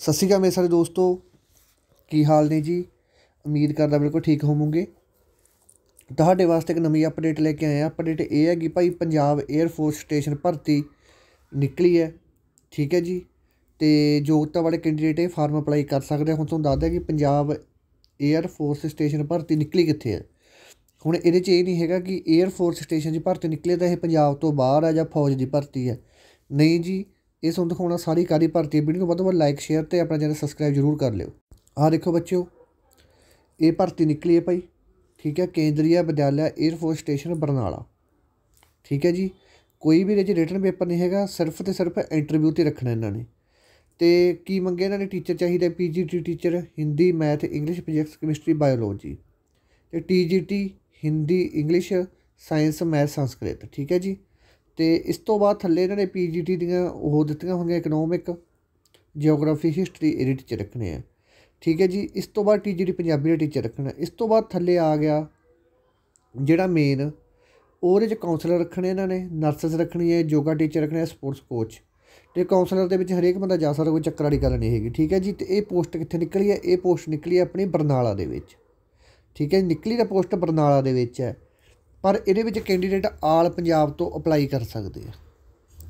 ਸਤਿ ਸ਼੍ਰੀ ਅਕਾਲ ਮੇਰੇ ਸਾਰੇ ਦੋਸਤੋ ਕੀ ਹਾਲ ਨੇ ਜੀ ਉਮੀਦ ਕਰਦਾ ਬਿਲਕੁਲ ਠੀਕ ਹੋਵੋਗੇ ਤੁਹਾਡੇ ਵਾਸਤੇ ਇੱਕ ਨਵੀਂ ਅਪਡੇਟ ਲੈ ਕੇ ਆਏ ਆ ਅਪਡੇਟ ਇਹ ਹੈ ਕਿ ਭਾਈ ਪੰਜਾਬ 에ਅਰ ਫੋਰਸ ਸਟੇਸ਼ਨ ਭਰਤੀ ਨਿਕਲੀ ਹੈ ਠੀਕ ਹੈ ਜੀ ਤੇ ਯੋਗਤਾ ਵਾਲੇ ਕੈਂਡੀਡੇਟ ਇਹ ਫਾਰਮ ਅਪਲਾਈ ਕਰ ਸਕਦੇ ਹੁਣ ਤੁਹਾਨੂੰ ਦੱਸਦਾ ਕਿ ਪੰਜਾਬ 에ਅਰ ਫੋਰਸ ਸਟੇਸ਼ਨ ਭਰਤੀ ਨਿਕਲੀ ਕਿੱਥੇ ਹੈ ਹੁਣ ਇਹਦੇ 'ਚ ਇਹ ਨਹੀਂ ਹੈਗਾ ਕਿ 에ਅਰ ਫੋਰਸ ਸਟੇਸ਼ਨ 'ਚ ਭਰਤੀ ਨਿਕਲੇ ਤਾਂ ਇਹ ਪੰਜਾਬ ਤੋਂ ਬਾਹਰ ਆ ਜਾਂ ਫੌਜ ਦੀ ਭਰਤੀ ਹੈ ਨਹੀਂ ਜੀ ਇਹ ਤੁਹਾਨੂੰ ਦਿਖਾਉਣਾ ਸਾਰੀ ਕਾਰੀ ਭਰਤੀ ਵੀਡੀਓ ਨੂੰ ਵੱਧ ਤੋਂ ਵੱਧ ਲਾਈਕ ਸ਼ੇਅਰ ਤੇ ਆਪਣਾ ਚੈਨਲ ਸਬਸਕ੍ਰਾਈਬ ਜ਼ਰੂਰ ਕਰ ਲਿਓ ਆਹ ਦੇਖੋ ਬੱਚਿਓ ਇਹ ਭਰਤੀ ਨਿਕਲੀ ਹੈ ਭਾਈ ਠੀਕ ਹੈ ਕੇਂਦਰੀਆ ਵਿਦਿਆਲਿਆ 에ਅਰਫੋਰਸ ਸਟੇਸ਼ਨ ਬਰਨਾਲਾ ਠੀਕ ਹੈ ਜੀ ਕੋਈ ਵੀ ਇਹਦੇ ਰਿਟਨ ਪੇਪਰ ਨਹੀਂ ਹੈਗਾ ਸਿਰਫ ਤੇ ਸਿਰਫ ਇੰਟਰਵਿਊ ਤੇ ਰੱਖਣਾ ਇਹਨਾਂ ਨੇ ਤੇ ਕੀ ਮੰਗੇ ਇਹਨਾਂ ਨੇ ਟੀਚਰ ਚਾਹੀਦੇ PGT teacher Hindi math English physics chemistry biology ਤੇ TGT Hindi English science math Sanskrit ਠੀਕ ਹੈ ਜੀ ਤੇ ਇਸ ਤੋਂ ਬਾਅਦ ਥੱਲੇ ਇਹਨਾਂ ਨੇ ਪੀਜੀਟੀ ਦੀਆਂ ਉਹ ਦਿੱਤੀਆਂ ਹੋਣਗੀਆਂ ਇਕਨੋਮਿਕ ਜੀਓਗ੍ਰਾਫੀ ਹਿਸਟਰੀ ਐਡਿਟ ਚ ਰੱਖਣੇ ਆ ਠੀਕ ਹੈ ਜੀ ਇਸ ਤੋਂ ਬਾਅਦ ਟੀਜੀਟੀ ਪੰਜਾਬੀ ਦੇ ਟੀਚਰ ਰੱਖਣਾ ਇਸ ਤੋਂ ਬਾਅਦ ਥੱਲੇ ਆ ਗਿਆ ਜਿਹੜਾ ਮੇਨ ਉਹਦੇ ਚ ਕਾਉਂਸਲਰ ਰੱਖਣੇ ਇਹਨਾਂ ਨੇ ਨਰਸਸ ਰੱਖਣੀ ਹੈ ਯੋਗਾ ਟੀਚਰ ਰੱਖਣੇ ਹੈ ਸਪੋਰਟਸ ਕੋਚ ਤੇ ਕਾਉਂਸਲਰ ਦੇ ਵਿੱਚ ਹਰੇਕ ਬੰਦਾ ਜਾ ਸਕਦਾ ਕੋਈ ਚੱਕਰ ਵਾਲੀ ਗੱਲ ਨਹੀਂ ਹੈਗੀ ਠੀਕ ਹੈ ਜੀ ਤੇ ਇਹ ਪੋਸਟ ਕਿੱਥੇ ਨਿਕਲੀ ਹੈ ਇਹ ਪੋਸਟ ਨਿਕਲੀ ਹੈ ਆਪਣੀ ਬਰਨਾਲਾ ਦੇ ਵਿੱਚ ਠੀਕ ਹੈ ਨਿਕਲੀ ਦਾ ਪੋਸਟ ਬਰਨਾਲਾ ਦੇ ਵਿੱਚ ਹੈ ਪਰ ਇਹਦੇ ਵਿੱਚ ਕੈਂਡੀਡੇਟ ਆਲ ਪੰਜਾਬ ਤੋਂ ਅਪਲਾਈ ਕਰ ਸਕਦੇ ਆ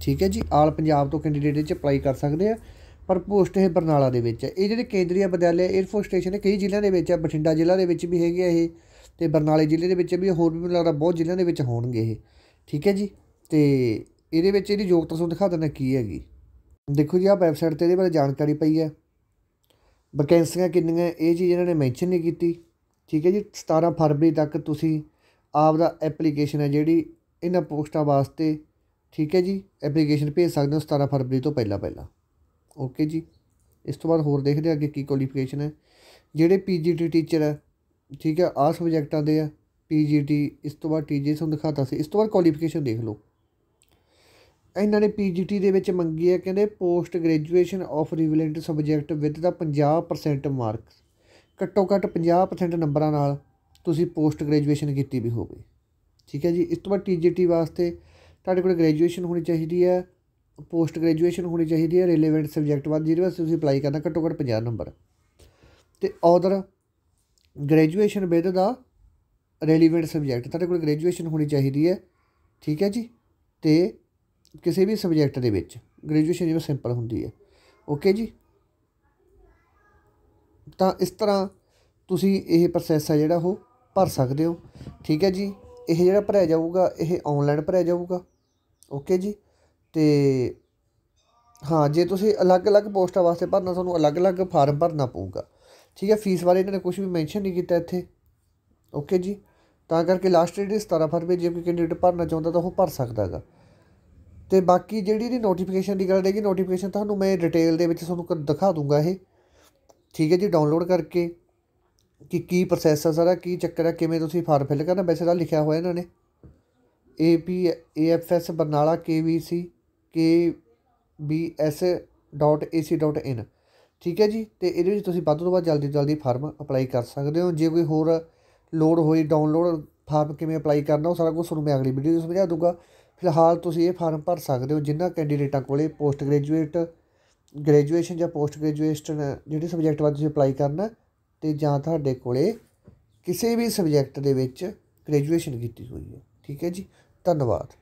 ਠੀਕ ਹੈ ਜੀ ਆਲ ਪੰਜਾਬ ਤੋਂ ਕੈਂਡੀਡੇਟ ਇਹ ਚ ਅਪਲਾਈ ਕਰ ਸਕਦੇ ਆ ਪਰ ਪੋਸਟ ਇਹ ਬਰਨਾਲਾ ਦੇ ਵਿੱਚ ਹੈ ਇਹ ਜਿਹੜੇ ਕੇਂਦਰੀ ਵਿਦਿਆਲਿਆ 에ਅਰਫੋਰਸ ਸਟੇਸ਼ਨ ਹੈ ਕਈ ਜ਼ਿਲ੍ਹਿਆਂ ਦੇ ਵਿੱਚ ਹੈ ਬਠਿੰਡਾ ਜ਼ਿਲ੍ਹਾ ਦੇ ਵਿੱਚ ਵੀ ਹੈਗੇ ਆ ਇਹ ਤੇ ਬਰਨਾਲੇ ਜ਼ਿਲ੍ਹੇ ਦੇ ਵਿੱਚ ਵੀ ਹੋਰ ਵੀ ਲੱਗਦਾ ਬਹੁਤ ਜ਼ਿਲ੍ਹਿਆਂ ਦੇ ਵਿੱਚ ਹੋਣਗੇ ਇਹ ਠੀਕ ਹੈ ਜੀ ਤੇ ਇਹਦੇ ਵਿੱਚ ਇਹਦੀ ਯੋਗਤਾ ਤੁਹਾਨੂੰ ਦਿਖਾ ਦਿੰਦਾ ਕੀ ਹੈਗੀ ਦੇਖੋ ਜੀ ਆ ਵੈਬਸਾਈਟ ਤੇ ਇਹਦੇ ਬਾਰੇ ਜਾਣਕਾਰੀ ਪਈ ਹੈ ਵੈਕੈਂਸੀਆਂ ਕਿੰਨੀਆਂ ਇਹ ਚੀਜ਼ ਇਹਨਾਂ ਨੇ ਮੈਂਸ਼ਨ ਨਹੀਂ ਕੀਤੀ ਠੀਕ ਹੈ ਜੀ 17 ਫਰਵਰੀ ਤੱਕ ਤੁਸੀਂ ਆਪ ਦਾ ਐਪਲੀਕੇਸ਼ਨ ਹੈ ਜਿਹੜੀ ਇਹਨਾਂ ਪੋਸਟਾਂ ਵਾਸਤੇ ਠੀਕ ਹੈ ਜੀ ਐਪਲੀਕੇਸ਼ਨ ਭੇਜ ਸਕਦੇ ਹੋ 17 ਫਰਵਰੀ ਤੋਂ ਪਹਿਲਾਂ ਪਹਿਲਾਂ ਓਕੇ ਜੀ ਇਸ ਤੋਂ ਬਾਅਦ ਹੋਰ ਦੇਖਦੇ ਅੱਗੇ ਕੀ ਕੁਆਲੀਫਿਕੇਸ਼ਨ ਹੈ ਜਿਹੜੇ ਪੀਜੀਟੀ ਟੀਚਰ ਹੈ ਠੀਕ ਹੈ ਆਹ ਸਬਜੈਕਟਾਂ ਦੇ ਆ ਪੀਜੀਟੀ ਇਸ ਤੋਂ ਬਾਅਦ ਟੀਜੀ ਤੁਹਾਨੂੰ ਦਿਖਾਤਾ ਸੀ ਇਸ ਤੋਂ ਬਾਅਦ ਕੁਆਲੀਫਿਕੇਸ਼ਨ ਦੇਖ ਲਓ ਇਹਨਾਂ ਨੇ ਪੀਜੀਟੀ ਦੇ ਵਿੱਚ ਮੰਗੀ ਹੈ ਕਹਿੰਦੇ post graduation of relevant subject with ਦਾ 50% ਮਾਰਕਸ ਘੱਟੋ ਘੱਟ 50% ਨੰਬਰਾਂ ਨਾਲ ਤੁਸੀਂ ਪੋਸਟ ਗ੍ਰੈਜੂਏਸ਼ਨ ਕੀਤੀ ਵੀ ਹੋਵੇ ਠੀਕ ਹੈ ਜੀ ਇਸ ਤੋਂ ਬਾਅਦ ਟੀਜੀਟੀ ਵਾਸਤੇ ਤੁਹਾਡੇ ਕੋਲ ਗ੍ਰੈਜੂਏਸ਼ਨ ਹੋਣੀ ਚਾਹੀਦੀ ਹੈ ਪੋਸਟ ਗ੍ਰੈਜੂਏਸ਼ਨ ਹੋਣੀ ਚਾਹੀਦੀ ਹੈ ਰਿਲੇਵੈਂਟ ਸਬਜੈਕਟ ਵਾਦ ਜਿਹਦੇ ਵਾਸਤੇ ਤੁਸੀਂ ਅਪਲਾਈ ਕਰਨਾ ਘੱਟੋ ਘੱਟ 50 ਨੰਬਰ ਤੇ ਆਦਰ ਗ੍ਰੈਜੂਏਸ਼ਨ ਵਿਦ ਦਾ ਰਿਲੇਵੈਂਟ ਸਬਜੈਕਟ ਤੁਹਾਡੇ ਕੋਲ ਗ੍ਰੈਜੂਏਸ਼ਨ ਹੋਣੀ ਚਾਹੀਦੀ ਹੈ ਠੀਕ ਹੈ ਜੀ ਤੇ ਕਿਸੇ ਵੀ ਸਬਜੈਕਟ ਦੇ ਵਿੱਚ ਗ੍ਰੈਜੂਏਸ਼ਨ ਜਿਵੇਂ ਸਿੰਪਲ ਹੁੰਦੀ ਹੈ ਓਕੇ ਜੀ ਤਾਂ ਇਸ ਤਰ੍ਹਾਂ ਤੁਸੀਂ ਇਹ ਪ੍ਰੋਸੈਸ ਹੈ ਜਿਹੜਾ ਉਹ ਭਰ ਸਕਦੇ ਹੋ ਠੀਕ ਹੈ ਜੀ ਇਹ ਜਿਹੜਾ ਭਰਿਆ ਜਾਊਗਾ ਇਹ ਆਨਲਾਈਨ ਭਰਿਆ ਜਾਊਗਾ ਓਕੇ ਜੀ ਤੇ ਹਾਂ ਜੇ ਤੁਸੀਂ ਅਲੱਗ-ਅਲੱਗ ਪੋਸਟਾਂ ਵਾਸਤੇ ਭਰਨਾ ਤੁਹਾਨੂੰ ਅਲੱਗ-ਅਲੱਗ ਫਾਰਮ ਭਰਨਾ ਪਊਗਾ ਠੀਕ ਹੈ ਫੀਸ ਬਾਰੇ ਇਹਨਾਂ ਨੇ ਕੁਝ ਵੀ ਮੈਂਸ਼ਨ ਨਹੀਂ ਕੀਤਾ ਇੱਥੇ ਓਕੇ ਜੀ ਤਾਂ ਕਰਕੇ ਲਾਸਟ ਡੇਟ 17 ਫਰਵਰੀ ਜੇ ਕੋਈ ਕੈਂਡੀਡੇਟ ਭਰਨਾ ਚਾਹੁੰਦਾ ਤਾਂ ਉਹ ਭਰ ਸਕਦਾਗਾ ਤੇ ਬਾਕੀ ਜਿਹੜੀ ਦੀ ਨੋਟੀਫਿਕੇਸ਼ਨ ਦੀ ਗੱਲ ਰਹੇਗੀ ਨੋਟੀਫਿਕੇਸ਼ਨ ਤੁਹਾਨੂੰ ਮੈਂ ਡਿਟੇਲ ਦੇ ਵਿੱਚ ਤੁਹਾਨੂੰ ਦਿਖਾ ਦੂੰਗਾ ਇਹ ਠੀਕ ਹੈ ਜੀ ਡਾਊਨਲੋਡ ਕਰਕੇ ਕਿ ਕੀ ਪ੍ਰੋਸੈਸ ਆ ਸਾਰਾ ਕੀ ਚੱਕਰ ਆ ਕਿਵੇਂ ਤੁਸੀਂ ਫਾਰਮ ਫਿਲ ਕਰਨਾ ਵੈਸੇ ਤਾਂ ਲਿਖਿਆ ਹੋਇਆ ਇਹਨਾਂ ਨੇ ਏਪੀ ਏਐਫਐਸ ਬਰਨਾਲਾ ਕੇਵੀਸੀ kbs.ac.in ਠੀਕ ਹੈ ਜੀ ਤੇ ਇਹਦੇ ਵਿੱਚ ਤੁਸੀਂ ਵੱਧ ਤੋਂ ਵੱਧ ਜਲਦੀ ਜਲਦੀ ਫਾਰਮ ਅਪਲਾਈ ਕਰ ਸਕਦੇ ਹੋ ਜੇ ਕੋਈ ਹੋਰ ਲੋਡ ਹੋਈ ਡਾਊਨਲੋਡ ਫਾਰਮ ਕਿਵੇਂ ਅਪਲਾਈ ਕਰਨਾ ਉਹ ਸਾਰਾ ਕੁਝ ਤੁਹਾਨੂੰ ਮੈਂ ਅਗਲੀ ਵੀਡੀਓ ਵਿੱਚ ਸਮਝਾ ਦੂੰਗਾ ਫਿਲਹਾਲ ਤੁਸੀਂ ਇਹ ਫਾਰਮ ਭਰ ਸਕਦੇ ਹੋ ਜਿਨ੍ਹਾਂ ਕੈਂਡੀਡੇਟਾਂ ਕੋਲੇ ਪੋਸਟ ਗ੍ਰੈਜੂਏਟ ਗ੍ਰੈਜੂਏਸ਼ਨ ਜਾਂ ਪੋਸਟ ਗ੍ਰੈਜੂਏਸ਼ਨ ਜਿਹੜੇ ਸਬਜੈਕਟ ਵੱਲ ਤੁਸੀਂ ਅਪਲਾਈ ਕਰਨਾ ਤੇ ਜਾਂ ਤੁਹਾਡੇ ਕੋਲੇ ਕਿਸੇ ਵੀ ਸਬਜੈਕਟ ਦੇ ਵਿੱਚ ਗ੍ਰੈਜੂਏਸ਼ਨ ਕੀਤੀ ਹੋਈ ਹੈ ਠੀਕ ਹੈ ਜੀ ਧੰਨਵਾਦ